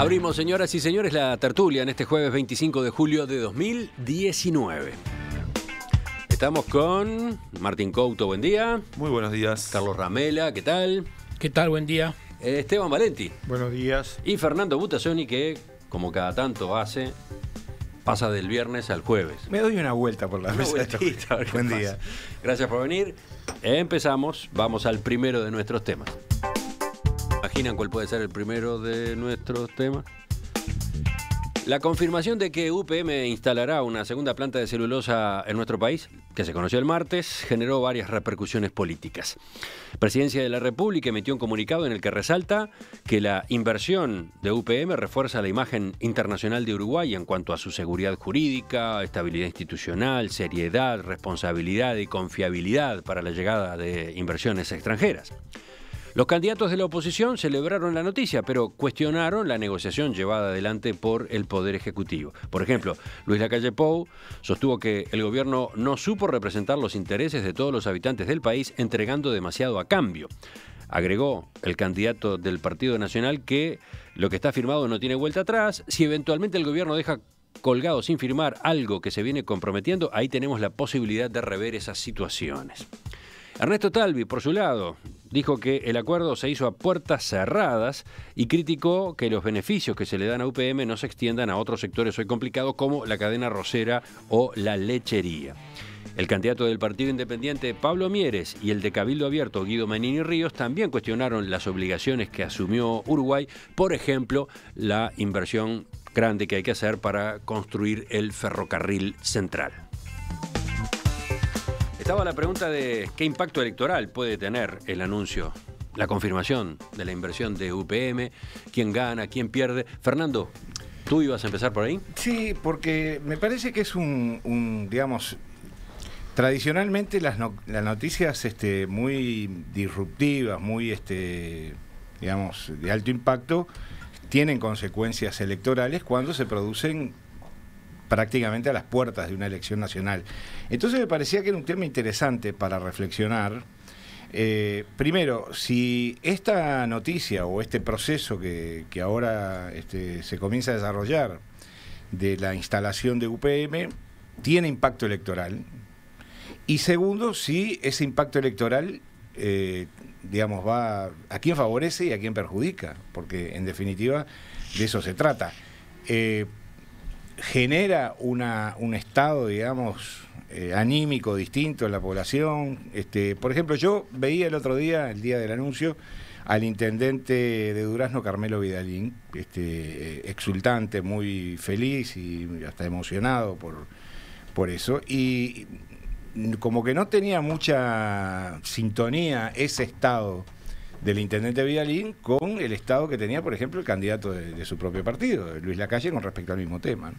Abrimos, señoras y señores, la tertulia en este jueves 25 de julio de 2019. Estamos con Martín Couto, buen día. Muy buenos días. Carlos Ramela, ¿qué tal? ¿Qué tal? Buen día. Eh, Esteban Valenti. Buenos días. Y Fernando Butasoni que, como cada tanto hace, pasa del viernes al jueves. Me doy una vuelta por la mesa. Buen día. Gracias por venir. Empezamos, vamos al primero de nuestros temas. ¿Imaginan cuál puede ser el primero de nuestros temas? La confirmación de que UPM instalará una segunda planta de celulosa en nuestro país, que se conoció el martes, generó varias repercusiones políticas. Presidencia de la República emitió un comunicado en el que resalta que la inversión de UPM refuerza la imagen internacional de Uruguay en cuanto a su seguridad jurídica, estabilidad institucional, seriedad, responsabilidad y confiabilidad para la llegada de inversiones extranjeras. Los candidatos de la oposición celebraron la noticia, pero cuestionaron la negociación llevada adelante por el Poder Ejecutivo. Por ejemplo, Luis Lacalle Pou sostuvo que el gobierno no supo representar los intereses de todos los habitantes del país entregando demasiado a cambio. Agregó el candidato del Partido Nacional que lo que está firmado no tiene vuelta atrás. Si eventualmente el gobierno deja colgado sin firmar algo que se viene comprometiendo, ahí tenemos la posibilidad de rever esas situaciones. Ernesto Talvi, por su lado, dijo que el acuerdo se hizo a puertas cerradas y criticó que los beneficios que se le dan a UPM no se extiendan a otros sectores hoy complicados como la cadena rosera o la lechería. El candidato del Partido Independiente Pablo Mieres y el de Cabildo Abierto Guido Menini Ríos también cuestionaron las obligaciones que asumió Uruguay, por ejemplo, la inversión grande que hay que hacer para construir el ferrocarril central estaba la pregunta de qué impacto electoral puede tener el anuncio, la confirmación de la inversión de UPM, quién gana, quién pierde. Fernando, ¿tú ibas a empezar por ahí? Sí, porque me parece que es un, digamos, tradicionalmente las, noticias este, muy disruptivas, muy, este, digamos, de alto impacto, tienen consecuencias electorales cuando se producen prácticamente a las puertas de una elección nacional. Entonces me parecía que era un tema interesante para reflexionar. Eh, primero, si esta noticia o este proceso que, ahora este, se comienza a desarrollar de la instalación de UPM tiene impacto electoral. Y segundo, si ese impacto electoral, eh, digamos, va a quién favorece y a quién perjudica, porque en definitiva de eso se trata. Eh, genera un estado, digamos, eh, anímico distinto en la población. Este, por ejemplo, yo veía el otro día, el día del anuncio, al intendente de Durazno, Carmelo Vidalín, este, eh, exultante, muy feliz y hasta emocionado por, por eso. Y como que no tenía mucha sintonía ese estado del intendente Vidalín con el estado que tenía, por ejemplo, el candidato de, su propio partido, Luis Lacalle, con respecto al mismo tema.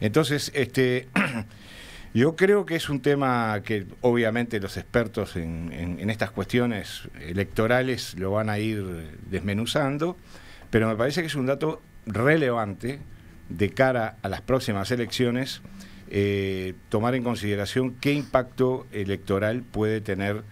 Entonces, este, yo creo que es un tema que obviamente los expertos en, estas cuestiones electorales lo van a ir desmenuzando, pero me parece que es un dato relevante de cara a las próximas elecciones, eh, tomar en consideración qué impacto electoral puede tener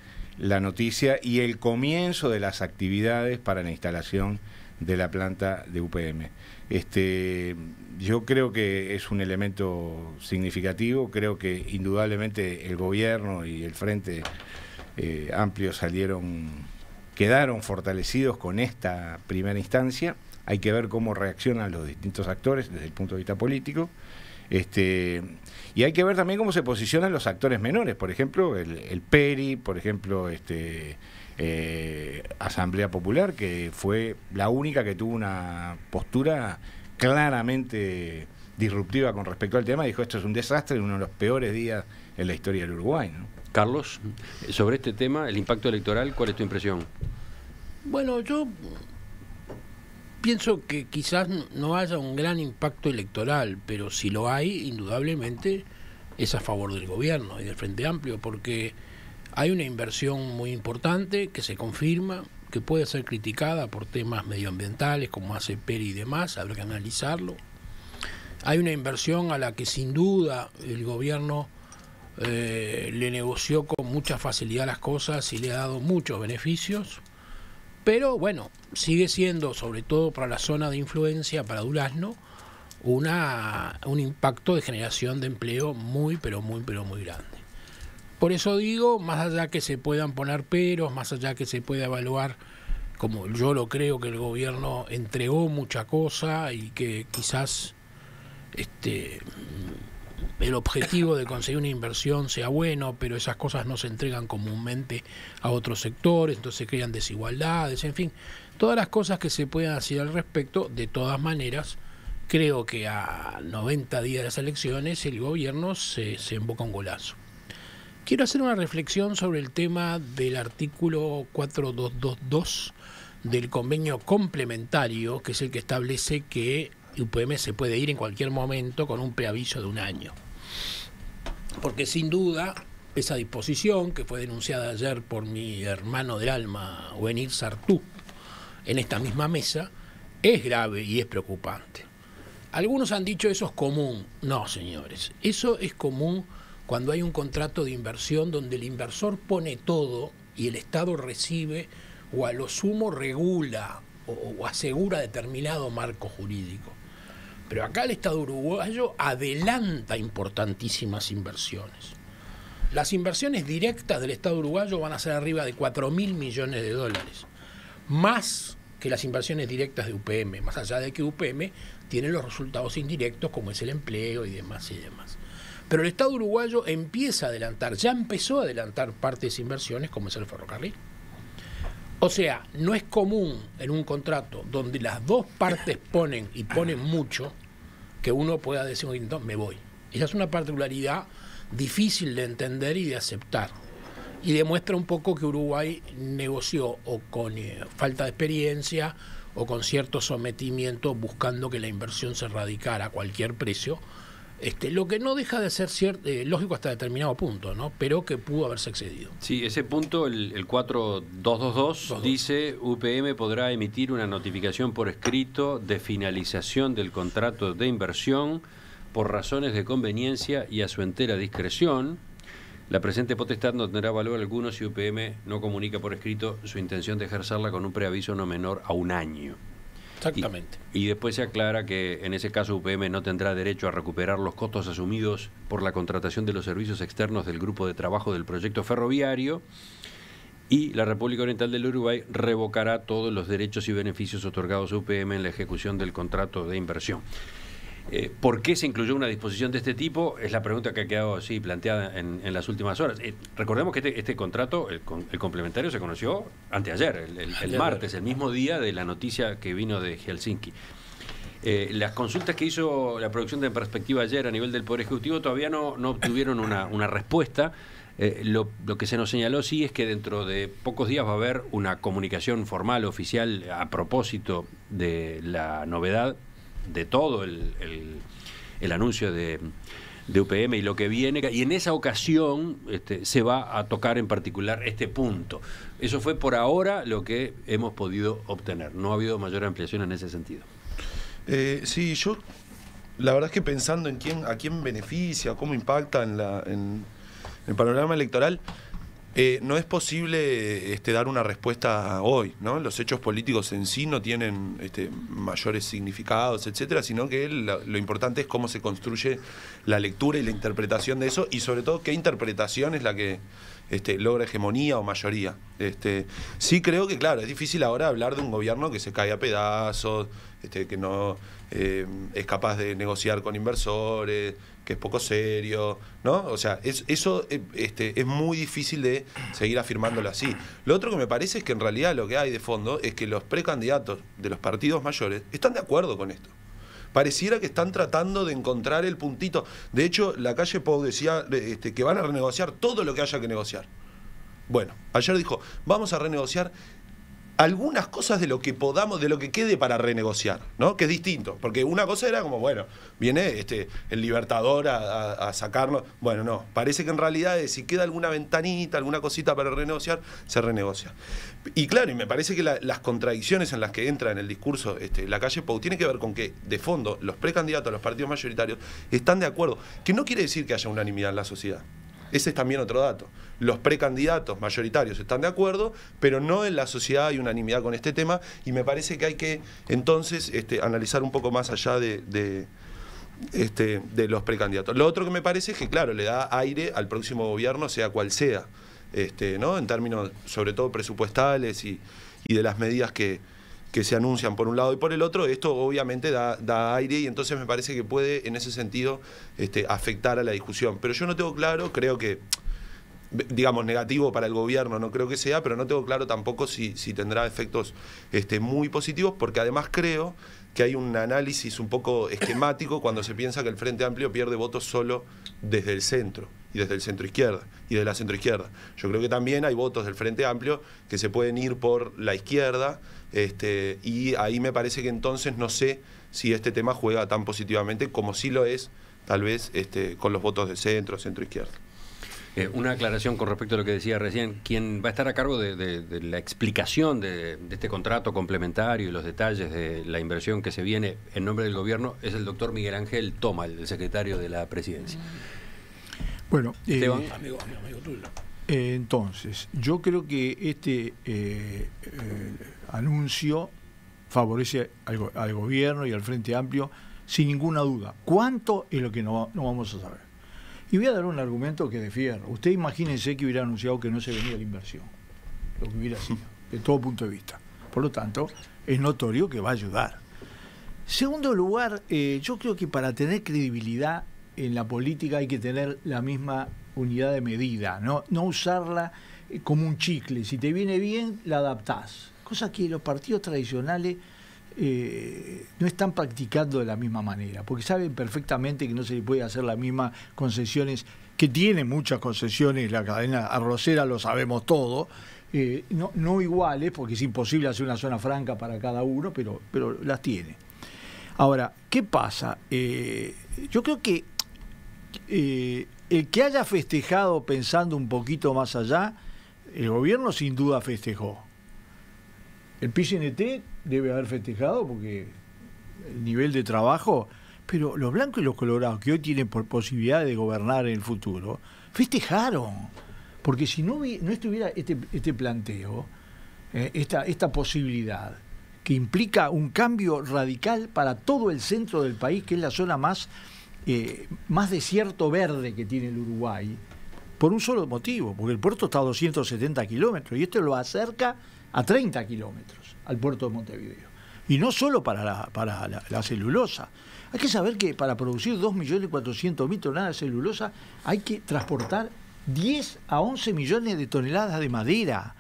la noticia y el comienzo de las actividades para la instalación de la planta de UPM. Este, yo creo que es un elemento significativo, creo que indudablemente el gobierno y el Frente eh, Amplio salieron, quedaron fortalecidos con esta primera instancia. Hay que ver cómo reaccionan los distintos actores desde el punto de vista político. Este, y hay que ver también cómo se posicionan los actores menores, por ejemplo, el, Peri, por ejemplo, este, eh, Asamblea Popular, que fue la única que tuvo una postura claramente disruptiva con respecto al tema, dijo esto es un desastre, uno de los peores días en la historia del Uruguay. Carlos, sobre este tema, el impacto electoral, ¿cuál es tu impresión? Bueno, yo pienso que quizás no haya un gran impacto electoral, pero si lo hay, indudablemente es a favor del gobierno y del Frente Amplio, porque hay una inversión muy importante que se confirma, que puede ser criticada por temas medioambientales como hace Peri y demás, habrá que analizarlo. Hay una inversión a la que sin duda el gobierno eh, le negoció con mucha facilidad las cosas y le ha dado muchos beneficios. Pero bueno, sigue siendo, sobre todo para la zona de influencia, para Durazno, una, un impacto de generación de empleo muy, pero muy, pero muy grande. Por eso digo, más allá que se puedan poner peros, más allá que se pueda evaluar, como yo lo creo que el gobierno entregó mucha cosa y que quizás este, el objetivo de conseguir una inversión sea bueno, pero esas cosas no se entregan comúnmente a otros sectores, entonces crean desigualdades, en fin, todas las cosas que se puedan hacer al respecto, de todas maneras, creo que a 90 días de las elecciones el gobierno se, se emboca un golazo. Quiero hacer una reflexión sobre el tema del artículo 4222 del convenio complementario, que es el que establece que UPM se puede ir en cualquier momento con un preaviso de un año. Porque sin duda esa disposición que fue denunciada ayer por mi hermano del alma, Wenir Sartú, en esta misma mesa, es grave y es preocupante. Algunos han dicho eso es común. No, señores, eso es común cuando hay un contrato de inversión donde el inversor pone todo y el Estado recibe o a lo sumo regula o asegura determinado marco jurídico. Pero acá el Estado uruguayo adelanta importantísimas inversiones. Las inversiones directas del Estado uruguayo van a ser arriba de 4 mil millones de dólares, más que las inversiones directas de UPM, más allá de que UPM tiene los resultados indirectos como es el empleo y demás y demás. Pero el Estado uruguayo empieza a adelantar, ya empezó a adelantar partes de inversiones como es el ferrocarril. O sea, no es común en un contrato donde las dos partes ponen y ponen mucho, que uno pueda decir, me voy. Esa es una particularidad difícil de entender y de aceptar. Y demuestra un poco que Uruguay negoció o con eh, falta de experiencia o con cierto sometimiento buscando que la inversión se radicara a cualquier precio este, lo que no deja de ser cierto, eh, lógico hasta determinado punto, ¿no? pero que pudo haberse excedido. Sí, ese punto, el, el 4222, dice UPM podrá emitir una notificación por escrito de finalización del contrato de inversión por razones de conveniencia y a su entera discreción. La presente potestad no tendrá valor alguno si UPM no comunica por escrito su intención de ejercerla con un preaviso no menor a un año. Exactamente. Y, y, después se aclara que en ese caso UPM no tendrá derecho a recuperar los costos asumidos por la contratación de los servicios externos del grupo de trabajo del proyecto ferroviario. Y la República Oriental del Uruguay revocará todos los derechos y beneficios otorgados a UPM en la ejecución del contrato de inversión. Eh, ¿Por qué se incluyó una disposición de este tipo? Es la pregunta que ha quedado así planteada en, las últimas horas. Eh, recordemos que este, este contrato, el, el, complementario, se conoció anteayer, el, martes, el mismo día de la noticia que vino de Helsinki. Eh, las consultas que hizo la producción de perspectiva ayer a nivel del Poder Ejecutivo todavía no, no obtuvieron una, respuesta. lo, lo, que se nos señaló sí es que dentro de pocos días va a haber una comunicación formal, oficial, a propósito de la novedad de todo el, el, anuncio de, de UPM y lo que viene, y en esa ocasión este, se va a tocar en particular este punto. Eso fue por ahora lo que hemos podido obtener. No ha habido mayor ampliación en ese sentido. Eh, sí, yo la verdad es que pensando en quién, a quién beneficia, cómo impacta en el panorama electoral, eh, no es posible este, dar una respuesta hoy, ¿no? Los hechos políticos en sí no tienen este, mayores significados, etcétera, sino que lo, importante es cómo se construye la lectura y la interpretación de eso, y sobre todo qué interpretación es la que este, logra hegemonía o mayoría. Este, sí creo que, claro, es difícil ahora hablar de un gobierno que se cae a pedazos, este, que no eh, es capaz de negociar con inversores, es poco serio, ¿no? O sea, eso eh, este, es muy difícil de seguir afirmándolo así. Lo otro que me parece es que en realidad lo que hay de fondo es que los precandidatos de los partidos mayores están de acuerdo con esto. Pareciera que están tratando de encontrar el puntito. De hecho, la calle Pau decía este, que van a renegociar todo lo que haya que negociar. Bueno, ayer dijo, vamos a renegociar algunas cosas de lo que podamos, de lo que quede para renegociar, ¿no? Que es distinto. Porque una cosa era como, bueno, viene este, el Libertador a, a, sacarnos. Bueno, no. Parece que en realidad si queda alguna ventanita, alguna cosita para renegociar, se renegocia. Y claro, y me parece que las contradicciones en las que entra en el discurso este, la calle POU tiene que ver con que, de fondo, los precandidatos a los partidos mayoritarios están de acuerdo. Que no quiere decir que haya unanimidad en la sociedad. Ese es también otro dato los precandidatos mayoritarios están de acuerdo, pero no en la sociedad hay unanimidad con este tema y me parece que hay que entonces este, analizar un poco más allá este, de, los precandidatos. Lo otro que me parece es que, claro, le da aire al próximo gobierno, sea cual sea, este, ¿no? En términos, sobre todo, presupuestales y, de las medidas que, que, se anuncian por un lado y por el otro, esto obviamente da, da aire y entonces me parece que puede, en ese sentido, afectar a la discusión. Pero yo no tengo claro, creo que digamos, negativo para el gobierno, no creo que sea, pero no tengo claro tampoco si, si tendrá efectos este, muy positivos, porque además creo que hay un análisis un poco esquemático cuando se piensa que el Frente Amplio pierde votos solo desde el centro y desde el centro izquierda y de la centro izquierda. Yo creo que también hay votos del Frente Amplio que se pueden ir por la izquierda este, y ahí me parece que entonces no sé si este tema juega tan positivamente como sí lo es tal vez este, con los votos de centro, centro izquierda. Eh, una aclaración con respecto a lo que decía recién, quien va a estar a cargo de, la explicación de, este contrato complementario y los detalles de la inversión que se viene en nombre del gobierno es el doctor Miguel Ángel Toma, el secretario de la presidencia. Bueno, eh, amigo, amigo eh, entonces, yo creo que este anuncio favorece al, gobierno y al Frente Amplio sin ninguna duda. ¿Cuánto es lo que no vamos a saber? Y voy a dar un argumento que defiero. Usted imagínense que hubiera anunciado que no se venía la inversión, lo que hubiera sido, de todo punto de vista. Por lo tanto, es notorio que va a ayudar. Segundo lugar, eh, yo creo que para tener credibilidad en la política hay que tener la misma unidad de medida, no, no usarla eh, como un chicle. Si te viene bien, la adaptás. Cosa que los partidos tradicionales no están practicando de la misma manera, porque saben perfectamente que no se les puede hacer las mismas concesiones, que tiene muchas concesiones, la cadena arrocera lo sabemos todo, eh, no, iguales, porque es imposible hacer una zona franca para cada uno, pero, pero las tiene. Ahora, ¿qué pasa? Eh, yo creo que eh, el que haya festejado pensando un poquito más allá, el gobierno sin duda festejó. El PGNT debe haber festejado porque el nivel de trabajo, pero los blancos y los colorados que hoy tienen por posibilidad de gobernar en el futuro, festejaron, porque si no, no estuviera este, este planteo, eh, esta, posibilidad, que implica un cambio radical para todo el centro del país, que es la zona más, eh, más desierto verde que tiene el Uruguay, por un solo motivo, porque el puerto está a 270 kilómetros y esto lo acerca a 30 kilómetros al puerto de Montevideo. Y no solo para la, celulosa. Hay que saber que para producir 2.400.000 toneladas de celulosa hay que transportar 10 a 11 millones de toneladas de madera.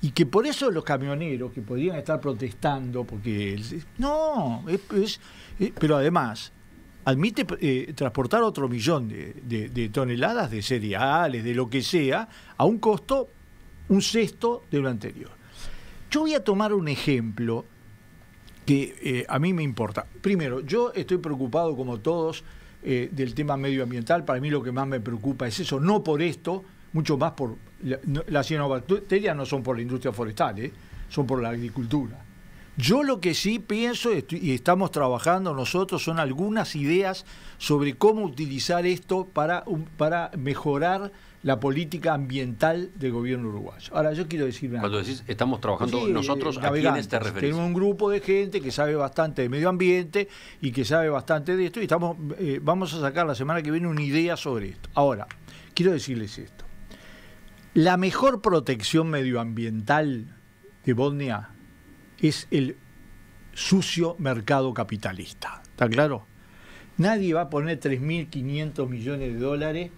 Y que por eso los camioneros que podrían estar protestando, porque... No, es, pero además admite eh, transportar otro millón de, toneladas de cereales, de lo que sea, a un costo un sexto de lo anterior. Yo voy a tomar un ejemplo que eh, a mí me importa. Primero, yo estoy preocupado como todos eh, del tema medioambiental. Para mí lo que más me preocupa es eso, no por esto, mucho más por... La, las cianobacterias no son por la industria forestal, eh, son por la agricultura. Yo lo que sí pienso y estamos trabajando nosotros son algunas ideas sobre cómo utilizar esto para, para mejorar la política ambiental del gobierno uruguayo. Ahora, yo quiero decir algo. Cuando decís estamos trabajando nosotros, ¿a en te referencia. Tenemos un grupo de gente que sabe bastante de medio ambiente y que sabe bastante de esto y estamos, eh, vamos a sacar la semana que viene una idea sobre esto. Ahora, quiero decirles esto. La mejor protección medioambiental de Bosnia es el sucio mercado capitalista. ¿Está claro? Nadie va a poner 3.500 millones de dólares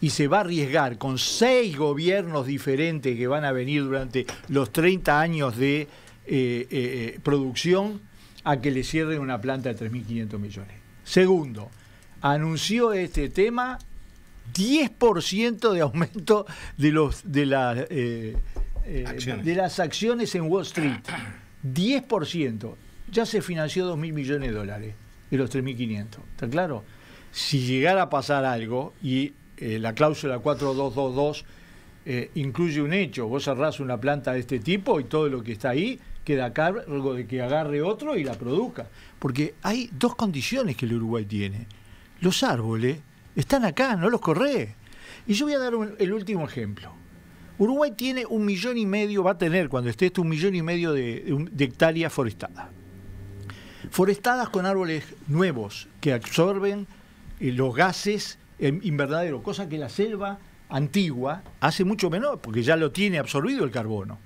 y se va a arriesgar con seis gobiernos diferentes que van a venir durante los 30 años de eh, eh, producción a que le cierren una planta de 3.500 millones. Segundo, anunció este tema 10% de aumento de, los, de, eh, de las acciones en Wall Street. 10%. Ya se financió 2.000 millones de dólares de los 3.500. ¿Está claro? Si llegara a pasar algo y eh, la cláusula 4222 eh, incluye un hecho. Vos cerrás una planta de este tipo y todo lo que está ahí queda a cargo de que agarre otro y la produzca. Porque hay dos condiciones que el Uruguay tiene. Los árboles están acá, no los corre. Y yo voy a dar el último ejemplo. Uruguay tiene un millón y medio, va a tener cuando esté esto, un millón y medio de, hectáreas forestadas. Forestadas con árboles nuevos que absorben eh, los gases invernadero, cosa que la selva antigua hace mucho menor, porque ya lo tiene absorbido el carbono.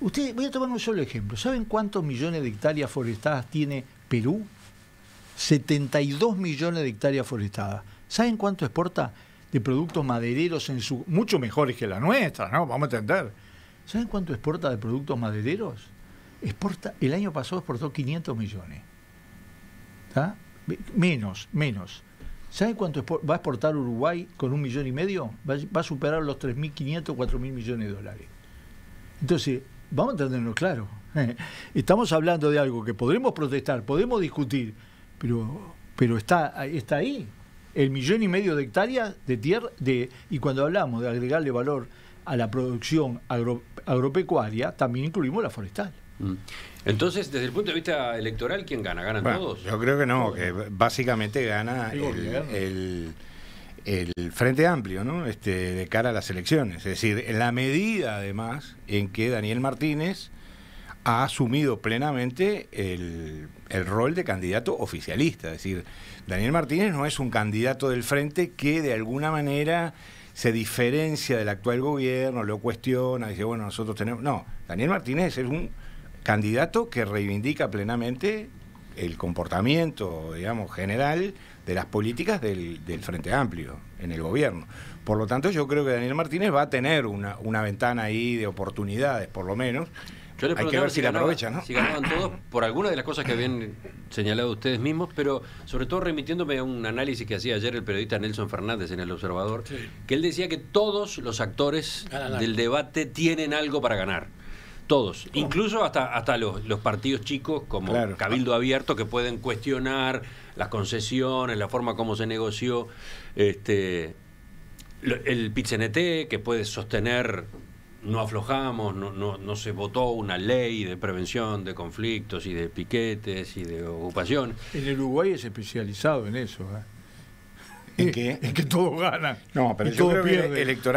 Usted, voy a tomar un solo ejemplo. ¿Saben cuántos millones de hectáreas forestadas tiene Perú? 72 millones de hectáreas forestadas. ¿Saben cuánto exporta de productos madereros en su. mucho mejores que la nuestra, ¿no? Vamos a entender. ¿Saben cuánto exporta de productos madereros? Exporta, el año pasado exportó 500 millones. ¿Está? Menos, menos. ¿Saben cuánto va a exportar Uruguay con un millón y medio? Va, a superar los 3.500, 4.000 millones de dólares. Entonces, vamos a tenerlo claro. Estamos hablando de algo que podremos protestar, podemos discutir, pero, pero está, está ahí. El millón y medio de hectáreas de tierra, de, y cuando hablamos de agregarle valor a la producción agropecuaria, también incluimos la forestal. Mm. Entonces, desde el punto de vista electoral, ¿quién gana? ¿Ganan todos? Yo creo que no, que básicamente gana el, Frente Amplio, ¿no? Este, de cara a las elecciones. Es decir, en la medida, además, en que Daniel Martínez ha asumido plenamente el, el rol de candidato oficialista. Es decir, Daniel Martínez no es un candidato del Frente que de alguna manera se diferencia del actual gobierno, lo cuestiona, dice, bueno, nosotros tenemos... No, Daniel Martínez es un candidato que reivindica plenamente el comportamiento, digamos, general de las políticas del, Frente Amplio en el gobierno. Por lo tanto, yo creo que Daniel Martínez va a tener una, ventana ahí de oportunidades, por lo menos. Hay que ver si, la aprovecha, ¿no? Si ganaban todos por alguna de las cosas que habían señalado ustedes mismos, pero sobre todo remitiéndome a un análisis que hacía ayer el periodista Nelson Fernández en El Observador, que él decía que todos los actores del debate tienen algo para ganar. Todos, incluso hasta, hasta los, los partidos chicos como Cabildo Abierto que pueden cuestionar las concesiones, la forma como se negoció, este, el PITCNT que puede sostener no aflojamos, no, no, se votó una ley de prevención de conflictos y de piquetes y de ocupación. En El Uruguay es especializado en eso. ¿eh? Es eh, que, que todos ganan. No, pero yo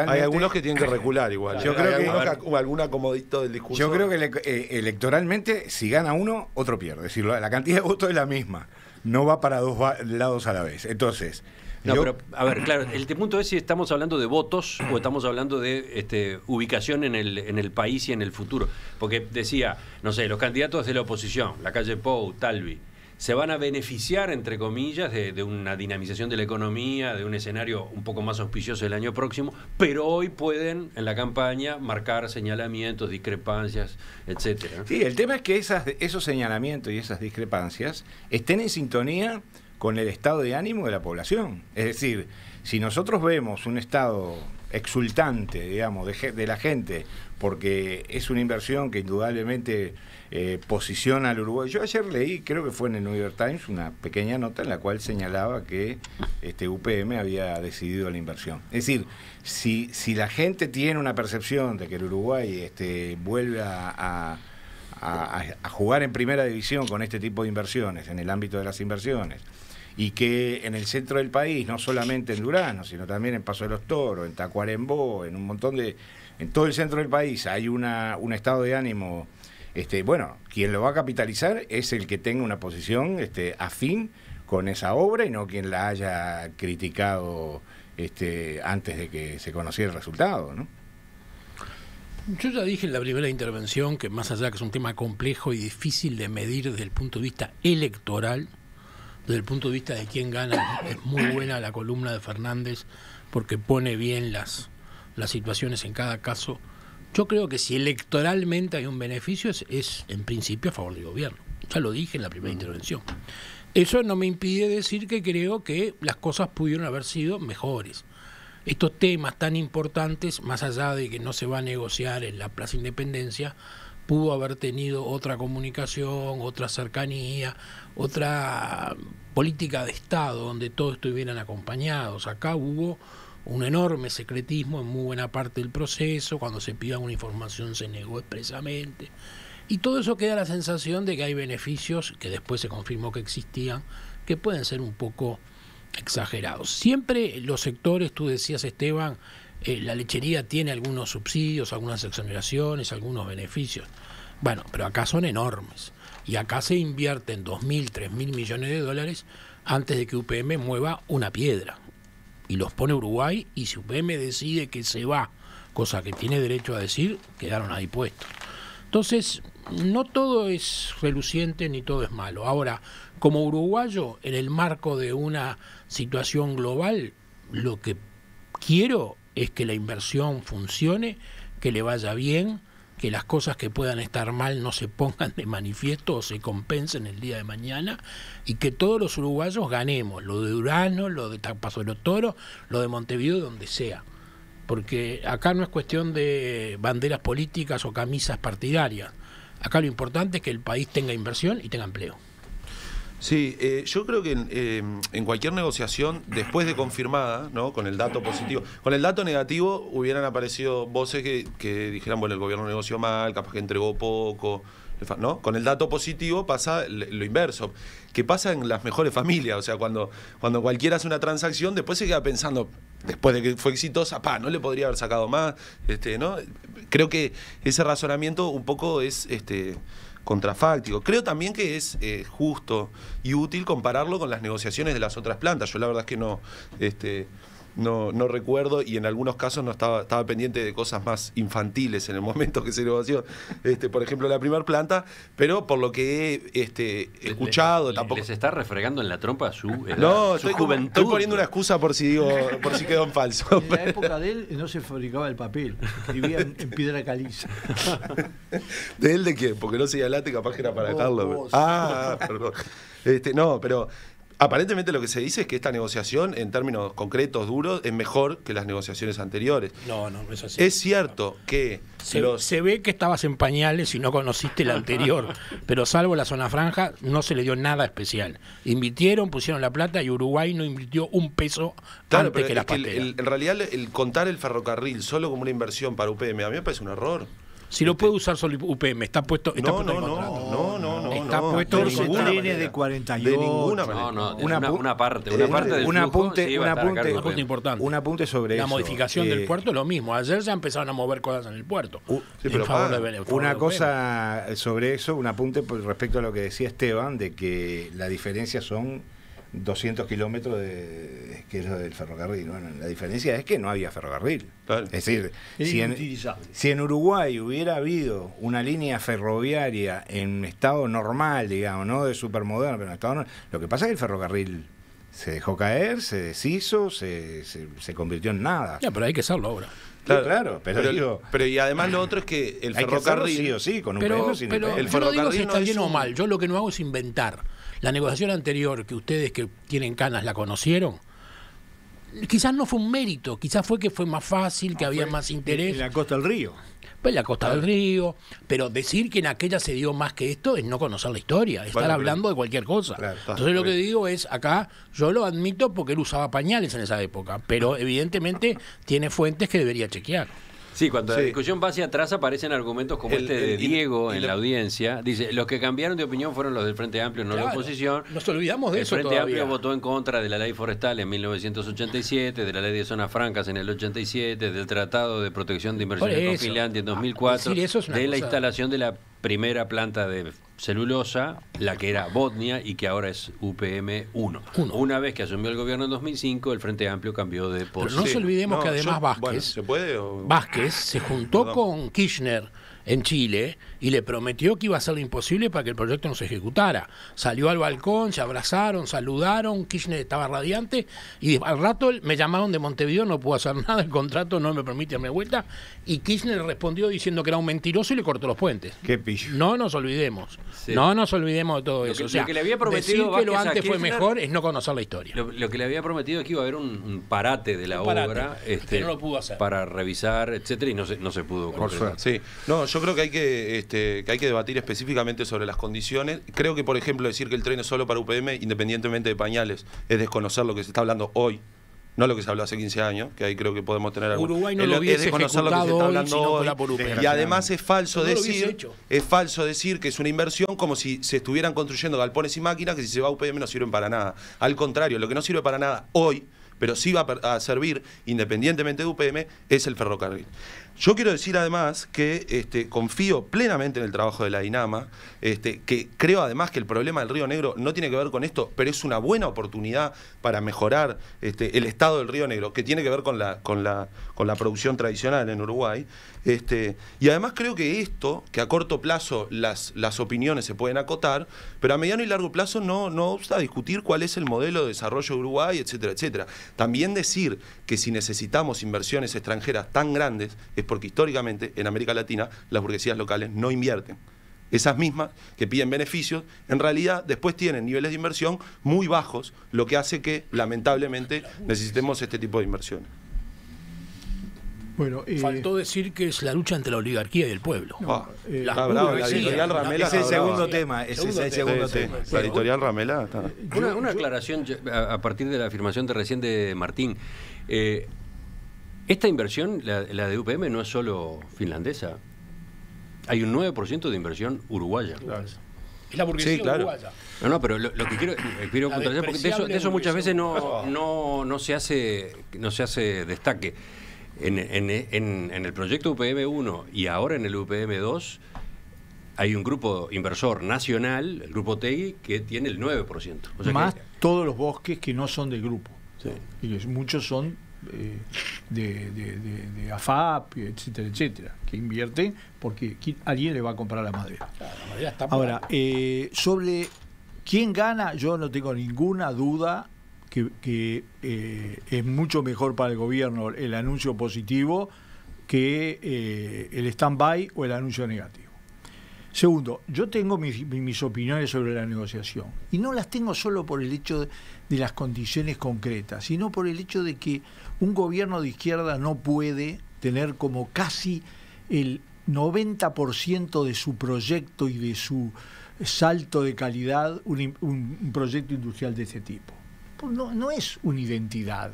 Hay algunos que tienen que recular igual. Yo creo que. algún acomodito del discurso. Yo creo que eh, electoralmente, si gana uno, otro pierde. Es la cantidad de votos es la misma. No va para dos lados a la vez. Entonces. No, pero, a ver, claro, el punto es si estamos hablando de votos o estamos hablando de este, ubicación en el, en el país y en el futuro. Porque decía, no sé, los candidatos de la oposición, la calle Pou, Talvi, se van a beneficiar, entre comillas, de, una dinamización de la economía, de un escenario un poco más auspicioso el año próximo, pero hoy pueden en la campaña marcar señalamientos, discrepancias, etcétera. Sí, el tema es que esas, esos señalamientos y esas discrepancias estén en sintonía con el estado de ánimo de la población. Es decir, si nosotros vemos un estado exultante, digamos, de, la gente, porque es una inversión que indudablemente eh, posiciona al Uruguay. Yo ayer leí, creo que fue en el New York Times, una pequeña nota en la cual señalaba que este UPM había decidido la inversión. Es decir, si, si la gente tiene una percepción de que el Uruguay vuelva este, vuelve a, jugar en primera división con este tipo de inversiones, en el ámbito de las inversiones, y que en el centro del país, no solamente en Durano, sino también en Paso de los Toros, en Tacuarembó, en un montón de... En todo el centro del país hay una, un estado de ánimo, este, bueno, quien lo va a capitalizar es el que tenga una posición este, afín con esa obra y no quien la haya criticado este, antes de que se conociera el resultado, Yo ya dije en la primera intervención que más allá que es un tema complejo y difícil de medir desde el punto de vista electoral, desde el punto de vista de quién gana, es muy buena la columna de Fernández porque pone bien las, las situaciones en cada caso. Yo creo que si electoralmente hay un beneficio es en principio a favor del gobierno. Ya lo dije en la primera mm. intervención. Eso no me impide decir que creo que las cosas pudieron haber sido mejores. Estos temas tan importantes, más allá de que no se va a negociar en la Plaza Independencia, pudo haber tenido otra comunicación, otra cercanía, otra política de Estado donde todos estuvieran acompañados. Acá hubo un enorme secretismo en muy buena parte del proceso, cuando se pidió una información se negó expresamente. Y todo eso queda la sensación de que hay beneficios, que después se confirmó que existían, que pueden ser un poco exagerados. Siempre los sectores, tú decías Esteban, eh, la lechería tiene algunos subsidios, algunas exoneraciones, algunos beneficios. Bueno, pero acá son enormes. Y acá se invierten 2.000, 3.000 millones de dólares antes de que UPM mueva una piedra. Y los pone Uruguay y si UPM decide que se va, cosa que tiene derecho a decir, quedaron ahí puestos. Entonces, no todo es reluciente ni todo es malo. Ahora, como uruguayo, en el marco de una situación global, lo que quiero es que la inversión funcione, que le vaya bien, que las cosas que puedan estar mal no se pongan de manifiesto o se compensen el día de mañana y que todos los uruguayos ganemos, lo de Urano, lo de los Toro, lo de Montevideo, donde sea. Porque acá no es cuestión de banderas políticas o camisas partidarias. Acá lo importante es que el país tenga inversión y tenga empleo. Sí, eh, yo creo que eh, en, cualquier negociación, después de confirmada, ¿no? con el dato positivo, con el dato negativo hubieran aparecido voces que, que dijeran, bueno, el gobierno negoció mal, capaz que entregó poco. ¿no? Con el dato positivo pasa lo inverso, que pasa en las mejores familias, o sea, cuando, cuando cualquiera hace una transacción, después se queda pensando, después de que fue exitosa, pa, no le podría haber sacado más, este, ¿no? Creo que ese razonamiento un poco es este, contrafáctico. Creo también que es eh, justo y útil compararlo con las negociaciones de las otras plantas. Yo la verdad es que no... Este, no, no recuerdo y en algunos casos no estaba, estaba pendiente de cosas más infantiles en el momento que se lo Este, por ejemplo, la primera planta, pero por lo que he este, escuchado, les, tampoco. se está refregando en la trompa su, eh, no, estoy, poniendo una excusa por si digo, por si quedó en falso. En la época de él no se fabricaba el papel, vivía en piedra caliza. ¿De él de qué? Porque no señalaste, capaz que era para Carlos. Ah, perdón. Este, no, pero Aparentemente lo que se dice es que esta negociación, en términos concretos, duros, es mejor que las negociaciones anteriores. No, no, es así. Es cierto que... Se, ve que estabas en pañales y no conociste la anterior, pero salvo la zona franja no se le dio nada especial. Invirtieron, pusieron la plata y Uruguay no invirtió un peso antes que las En realidad el contar el ferrocarril solo como una inversión para UPM a mí me parece un error. Si lo este puede usar solo UPM, está puesto... no, no, no, no, está no, puesto de 48. De ninguna una, parte, una eh, parte del un apunte, un apunte, importante. Un apunte sobre la eso. La modificación del eh, puerto es lo mismo. Ayer ya empezaron a mover cosas en el puerto. Uh, una cosa eh, sobre eso, un apunte respecto a lo que decía Esteban de que la diferencia son 200 kilómetros de, que del ferrocarril. Bueno, la diferencia es que no había ferrocarril. Es decir, si en, Uruguay hubiera habido una línea ferroviaria en estado normal, digamos, no de supermoderno, pero en estado normal, lo que pasa es que el ferrocarril se dejó caer, se deshizo, se, se, convirtió en nada. Ya, pero hay que hacerlo ahora. Claro, pero, digo, pero, y además lo otro es que el ferrocarril. sí con un pero, el, ferrocarril. no si está bien o mal, yo lo que no hago es inventar. La negociación anterior, que ustedes que tienen canas la conocieron, quizás no fue un mérito, quizás fue que fue más fácil, que había más interés. En la costa del río. Pues la costa del río, pero decir que en aquella se dio más que esto es no conocer la historia, estar hablando de cualquier cosa. Entonces lo que digo es, acá yo lo admito porque él usaba pañales en esa época, pero evidentemente tiene fuentes que debería chequear. Sí, cuando la discusión va hacia atrás aparecen argumentos como este de Diego en la audiencia. Dice, los que cambiaron de opinión fueron los del Frente Amplio, no la oposición. Nos olvidamos de eso El Frente Amplio votó en contra de la ley forestal en 1987, de la ley de zonas francas en el 87, del Tratado de Protección de Inversiones con Finlandia en 2004, ah, de la instalación de la primera planta de celulosa, la que era Botnia y que ahora es UPM 1. Una vez que asumió el gobierno en 2005, el Frente Amplio cambió de posición. Pero no se olvidemos que además Vázquez, ¿se juntó con Kirchner en Chile y le prometió que iba a hacer lo imposible para que el proyecto no se ejecutara. Salió al balcón, se abrazaron, saludaron, Kirchner estaba radiante y al rato me llamaron de Montevideo, no puedo hacer nada, el contrato no me permite darme vuelta y Kirchner respondió diciendo que era un mentiroso y le cortó los puentes. Qué No nos olvidemos, no nos olvidemos de todo eso. lo que le había prometido decir que lo antes fue mejor es no conocer la historia. Lo, que le había prometido es que iba a haber un, parate de la obra este, para revisar, etcétera y no se, no se pudo. Por sí. No, yo yo creo que hay que, este, que hay que debatir específicamente sobre las condiciones. Creo que, por ejemplo, decir que el tren es solo para UPM, independientemente de pañales, es desconocer lo que se está hablando hoy no lo que se habló hace 15 años, que ahí creo que podemos tener algo. Uruguay no lo desconocer lo que está Y además es falso decir es falso decir que es una inversión como si se estuvieran construyendo galpones y máquinas que si se va a UPM no sirven para nada. Al contrario, lo que no sirve para nada hoy, pero sí va a servir independientemente de UPM, es el ferrocarril. Yo quiero decir además que este, confío plenamente en el trabajo de la Dinama, este, que creo además que el problema del Río Negro no tiene que ver con esto, pero es una buena oportunidad para mejorar este, el estado del Río Negro, que tiene que ver con la, con la, con la producción tradicional en Uruguay. y además creo que esto, que a corto plazo las, las opiniones se pueden acotar, pero a mediano y largo plazo no, no obsta discutir cuál es el modelo de desarrollo de Uruguay, etcétera, etcétera. También decir que si necesitamos inversiones extranjeras tan grandes, porque históricamente en América Latina las burguesías locales no invierten. Esas mismas que piden beneficios, en realidad después tienen niveles de inversión muy bajos, lo que hace que lamentablemente necesitemos este tipo de inversiones. Bueno, eh, Faltó decir que es la lucha entre la oligarquía y el pueblo. No, ah, eh, la, editorial Ramela. tema. Es el segundo tema. La editorial Ramela. Está. Eh, una, aclaración a, partir de la afirmación de recién de Martín. Eh, esta inversión, la, la, de UPM, no es solo finlandesa. Hay un 9% de inversión uruguaya. Es la burguesía uruguaya. No, no, pero lo, que quiero, eh, quiero porque de eso, muchas veces no, se hace, no se hace destaque. En, el proyecto UPM1 y ahora en el UPM2 hay un grupo inversor nacional, el grupo TEI, que tiene el 9%. O Más todos los bosques que no son del grupo. Sí. Y muchos son eh, de, AFAP, etcétera, etcétera, que invierten, porque alguien le va a comprar la madera. Ah, Ahora, eh, sobre quién gana, yo no tengo ninguna duda que, eh, es mucho mejor para el gobierno el anuncio positivo que el stand-by o el anuncio negativo. Segundo, yo tengo mis, opiniones sobre la negociación y no las tengo solo por el hecho de, las condiciones concretas, sino por el hecho de que un gobierno de izquierda no puede tener como casi el 90% de su proyecto y de su salto de calidad un, proyecto industrial de este tipo. Pues no, es una identidad.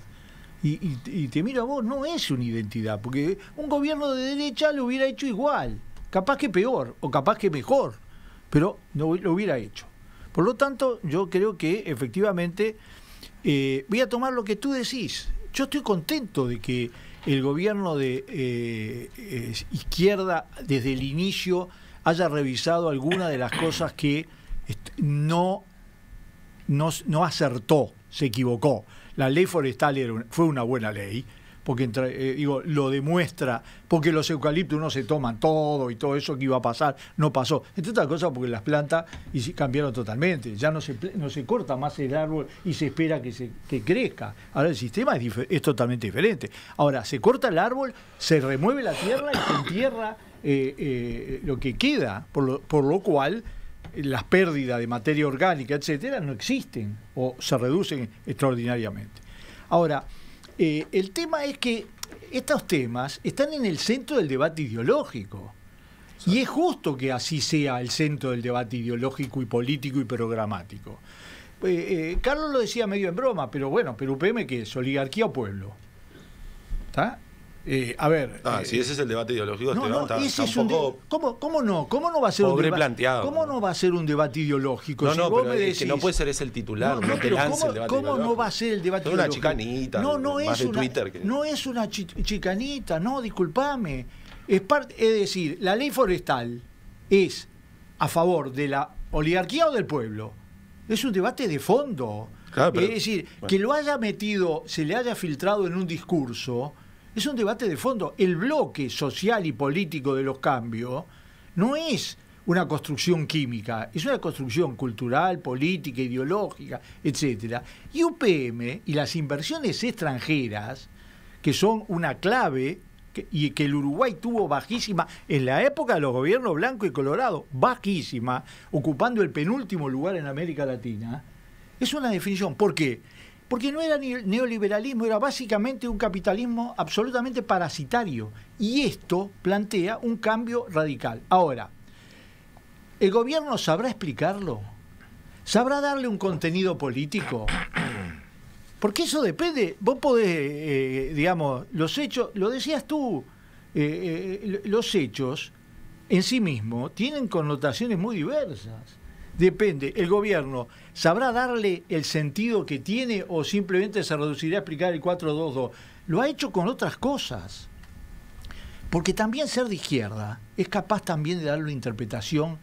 Y, y, te miro a vos, no es una identidad, porque un gobierno de derecha lo hubiera hecho igual. Capaz que peor o capaz que mejor, pero no lo hubiera hecho. Por lo tanto, yo creo que efectivamente eh, voy a tomar lo que tú decís. Yo estoy contento de que el gobierno de eh, izquierda desde el inicio haya revisado algunas de las cosas que no, no, acertó, se equivocó. La ley forestal fue una buena ley, porque eh, digo, lo demuestra, porque los eucaliptos no se toman todo y todo eso que iba a pasar, no pasó. Entre otras cosas porque las plantas cambiaron totalmente, ya no se, no se corta más el árbol y se espera que, se, crezca. Ahora el sistema es, totalmente diferente. Ahora, se corta el árbol, se remueve la tierra y se entierra eh, eh, lo que queda, por lo, por lo cual las pérdidas de materia orgánica, etcétera, no existen o se reducen extraordinariamente. Ahora, eh, el tema es que estos temas están en el centro del debate ideológico. Y es justo que así sea el centro del debate ideológico y político y programático. Eh, eh, Carlos lo decía medio en broma, pero bueno, pero UPM que es oligarquía o pueblo. ¿Está? Eh, a ver. Ah, eh, si ese es el debate ideológico, no, no, ¿Cómo, ¿Cómo, no? ¿Cómo no va a ser un debate? planteado. ¿Cómo no va a ser un debate ideológico? No, no, que no puede ser ese el titular, no, no ¿cómo, no va a ser el debate una chicanita. No, no es una, Twitter no es una chicanita, no, discúlpame Es, es decir, la ley forestal es a favor de la oligarquía o del pueblo. Es un debate de fondo. es decir, que lo haya metido, se le haya filtrado en un discurso es un debate de fondo. El bloque social y político de los cambios no es una construcción química, es una construcción cultural, política, ideológica, etc. Y UPM y las inversiones extranjeras, que son una clave y que el Uruguay tuvo bajísima en la época de los gobiernos blanco y colorado, bajísima, ocupando el penúltimo lugar en América Latina, es una definición. ¿Por qué? porque no era ni neoliberalismo, era básicamente un capitalismo absolutamente parasitario. Y esto plantea un cambio radical. Ahora, ¿el gobierno sabrá explicarlo? ¿Sabrá darle un contenido político? Porque eso depende, vos podés, eh, digamos, los hechos, lo decías tú, eh, eh, los hechos en sí mismos tienen connotaciones muy diversas. Depende, ¿el gobierno sabrá darle el sentido que tiene o simplemente se reducirá a explicar el 422? Lo ha hecho con otras cosas. Porque también ser de izquierda es capaz también de darle una interpretación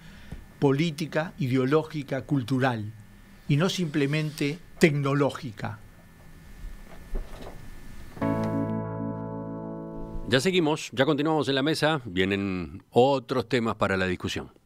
política, ideológica, cultural, y no simplemente tecnológica. Ya seguimos, ya continuamos en la mesa, vienen otros temas para la discusión.